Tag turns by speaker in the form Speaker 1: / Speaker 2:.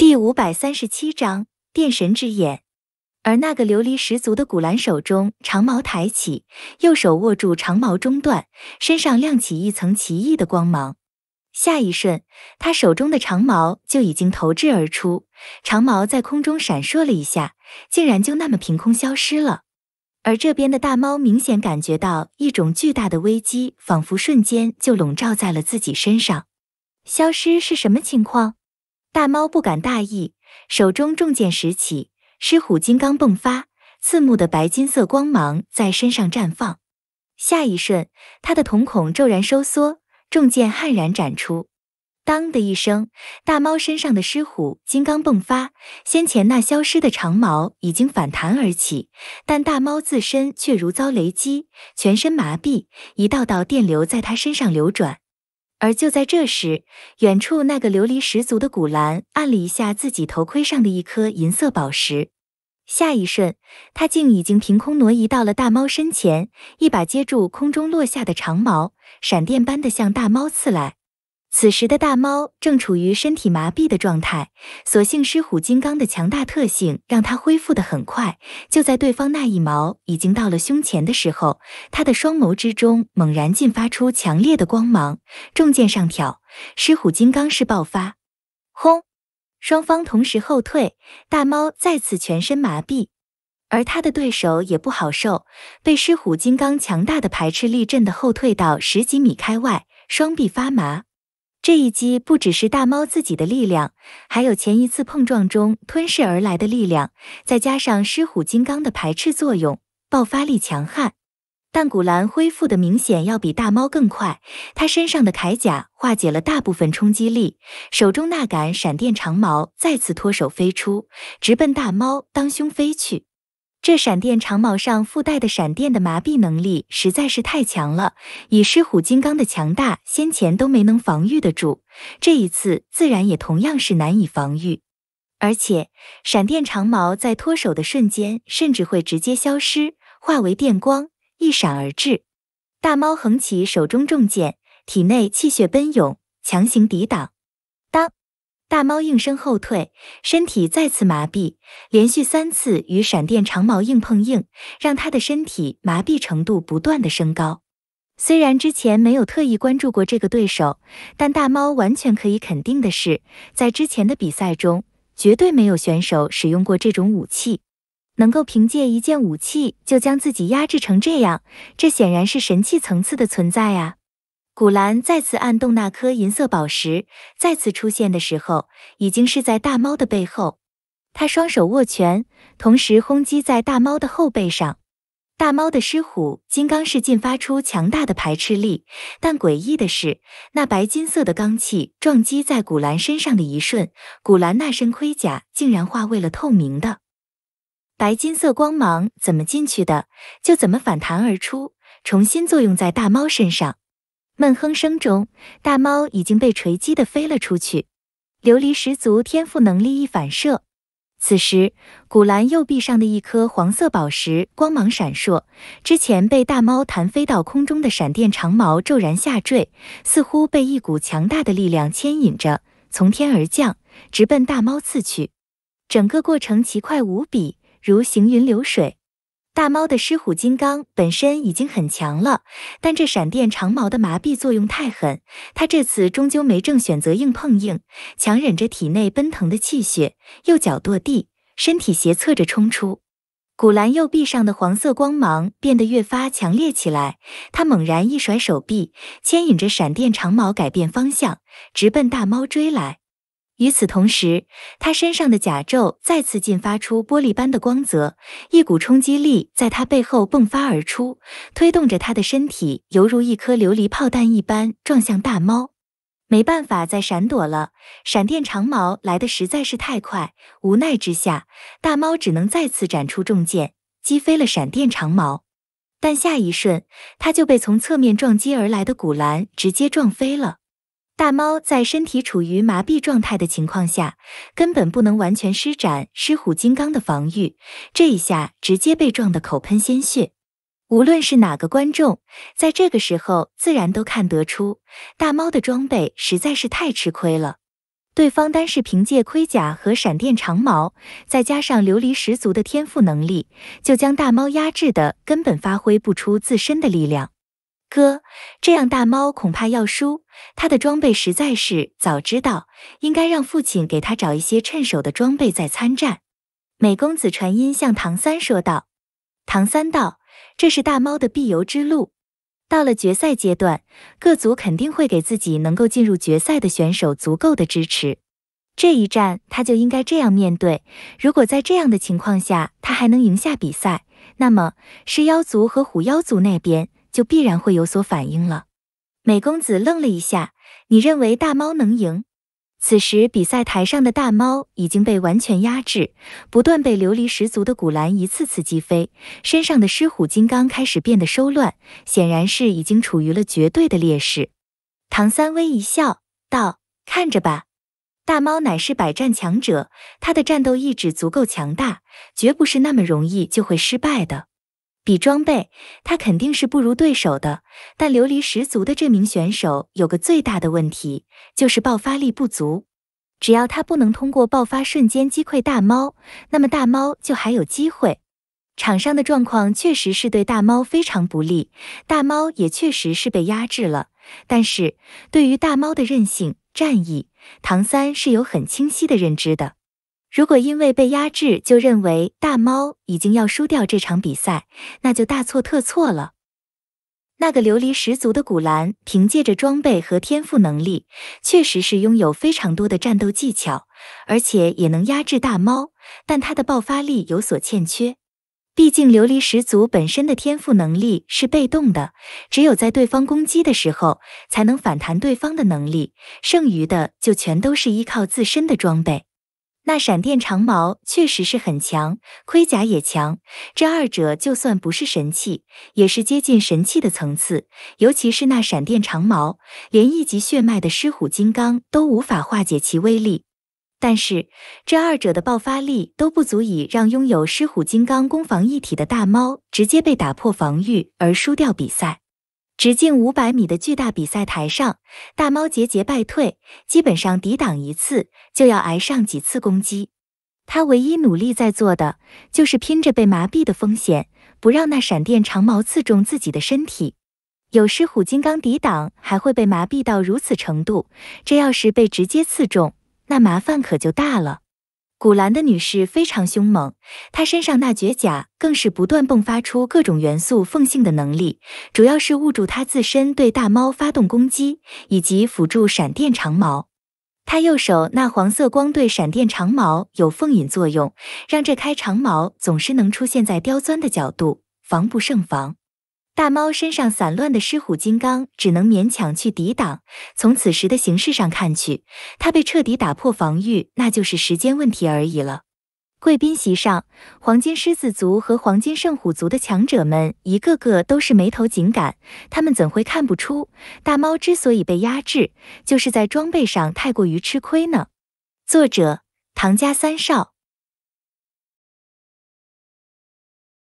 Speaker 1: 第五百三十七章电神之眼。而那个琉璃十足的古兰手中长矛抬起，右手握住长矛中段，身上亮起一层奇异的光芒。下一瞬，他手中的长矛就已经投掷而出，长矛在空中闪烁了一下，竟然就那么凭空消失了。而这边的大猫明显感觉到一种巨大的危机，仿佛瞬间就笼罩在了自己身上。消失是什么情况？大猫不敢大意，手中重剑拾起，狮虎金刚迸发，刺目的白金色光芒在身上绽放。下一瞬，他的瞳孔骤然收缩，重剑悍然斩出。当的一声，大猫身上的狮虎金刚迸发，先前那消失的长矛已经反弹而起，但大猫自身却如遭雷击，全身麻痹，一道道电流在他身上流转。而就在这时，远处那个琉璃十足的古兰按了一下自己头盔上的一颗银色宝石，下一瞬，他竟已经凭空挪移到了大猫身前，一把接住空中落下的长矛，闪电般的向大猫刺来。此时的大猫正处于身体麻痹的状态，所幸狮虎金刚的强大特性让它恢复的很快。就在对方那一矛已经到了胸前的时候，他的双眸之中猛然进发出强烈的光芒，重剑上挑，狮虎金刚式爆发，轰！双方同时后退，大猫再次全身麻痹，而他的对手也不好受，被狮虎金刚强大的排斥力震得后退到十几米开外，双臂发麻。这一击不只是大猫自己的力量，还有前一次碰撞中吞噬而来的力量，再加上狮虎金刚的排斥作用，爆发力强悍。但古兰恢复的明显要比大猫更快，他身上的铠甲化解了大部分冲击力，手中那杆闪电长矛再次脱手飞出，直奔大猫当胸飞去。这闪电长矛上附带的闪电的麻痹能力实在是太强了，以狮虎金刚的强大，先前都没能防御得住，这一次自然也同样是难以防御。而且，闪电长矛在脱手的瞬间，甚至会直接消失，化为电光，一闪而至。大猫横起手中重剑，体内气血奔涌，强行抵挡。大猫应声后退，身体再次麻痹，连续三次与闪电长矛硬碰硬，让他的身体麻痹程度不断的升高。虽然之前没有特意关注过这个对手，但大猫完全可以肯定的是，在之前的比赛中，绝对没有选手使用过这种武器。能够凭借一件武器就将自己压制成这样，这显然是神器层次的存在啊！古兰再次按动那颗银色宝石，再次出现的时候，已经是在大猫的背后。他双手握拳，同时轰击在大猫的后背上。大猫的狮虎金刚是进发出强大的排斥力，但诡异的是，那白金色的钢气撞击在古兰身上的一瞬，古兰那身盔甲竟然化为了透明的白金色光芒，怎么进去的就怎么反弹而出，重新作用在大猫身上。闷哼声中，大猫已经被锤击的飞了出去。琉璃十足天赋能力一反射，此时古兰右臂上的一颗黄色宝石光芒闪烁。之前被大猫弹飞到空中的闪电长矛骤然下坠，似乎被一股强大的力量牵引着从天而降，直奔大猫刺去。整个过程奇快无比，如行云流水。大猫的狮虎金刚本身已经很强了，但这闪电长矛的麻痹作用太狠，它这次终究没正选择硬碰硬，强忍着体内奔腾的气血，右脚跺地，身体斜侧着冲出。古兰右臂上的黄色光芒变得越发强烈起来，他猛然一甩手臂，牵引着闪电长矛改变方向，直奔大猫追来。与此同时，他身上的甲胄再次进发出玻璃般的光泽，一股冲击力在他背后迸发而出，推动着他的身体，犹如一颗琉璃炮弹一般撞向大猫。没办法再闪躲了，闪电长矛来的实在是太快，无奈之下，大猫只能再次斩出重剑，击飞了闪电长矛。但下一瞬，他就被从侧面撞击而来的古兰直接撞飞了。大猫在身体处于麻痹状态的情况下，根本不能完全施展狮虎金刚的防御，这一下直接被撞得口喷鲜血。无论是哪个观众，在这个时候自然都看得出，大猫的装备实在是太吃亏了。对方单是凭借盔甲和闪电长矛，再加上琉璃十足的天赋能力，就将大猫压制的，根本发挥不出自身的力量。哥，这样大猫恐怕要输。他的装备实在是……早知道应该让父亲给他找一些趁手的装备再参战。美公子传音向唐三说道。唐三道：“这是大猫的必由之路。到了决赛阶段，各族肯定会给自己能够进入决赛的选手足够的支持。这一战，他就应该这样面对。如果在这样的情况下，他还能赢下比赛，那么狮妖族和虎妖族那边……”就必然会有所反应了。美公子愣了一下，你认为大猫能赢？此时比赛台上的大猫已经被完全压制，不断被琉璃十足的古兰一次次击飞，身上的狮虎金刚开始变得收乱，显然是已经处于了绝对的劣势。唐三微一笑，道：“看着吧，大猫乃是百战强者，他的战斗意志足够强大，绝不是那么容易就会失败的。”比装备，他肯定是不如对手的。但流离十足的这名选手有个最大的问题，就是爆发力不足。只要他不能通过爆发瞬间击溃大猫，那么大猫就还有机会。场上的状况确实是对大猫非常不利，大猫也确实是被压制了。但是，对于大猫的韧性、战意，唐三是有很清晰的认知的。如果因为被压制就认为大猫已经要输掉这场比赛，那就大错特错了。那个琉璃十足的古兰，凭借着装备和天赋能力，确实是拥有非常多的战斗技巧，而且也能压制大猫。但他的爆发力有所欠缺，毕竟琉璃十足本身的天赋能力是被动的，只有在对方攻击的时候才能反弹对方的能力，剩余的就全都是依靠自身的装备。那闪电长矛确实是很强，盔甲也强，这二者就算不是神器，也是接近神器的层次。尤其是那闪电长矛，连一级血脉的狮虎金刚都无法化解其威力。但是，这二者的爆发力都不足以让拥有狮虎金刚攻防一体的大猫直接被打破防御而输掉比赛。直径五百米的巨大比赛台上，大猫节节败退，基本上抵挡一次就要挨上几次攻击。他唯一努力在做的，就是拼着被麻痹的风险，不让那闪电长矛刺中自己的身体。有狮虎金刚抵挡，还会被麻痹到如此程度，这要是被直接刺中，那麻烦可就大了。古兰的女士非常凶猛，她身上那绝甲更是不断迸发出各种元素奉性的能力，主要是捂住她自身对大猫发动攻击，以及辅助闪电长矛。她右手那黄色光对闪电长矛有封引作用，让这开长矛总是能出现在刁钻的角度，防不胜防。大猫身上散乱的狮虎金刚只能勉强去抵挡。从此时的形势上看去，它被彻底打破防御，那就是时间问题而已了。贵宾席上，黄金狮子族和黄金圣虎族的强者们一个个都是眉头紧赶，他们怎会看不出大猫之所以被压制，就是在装备上太过于吃亏呢？作者：唐家三少。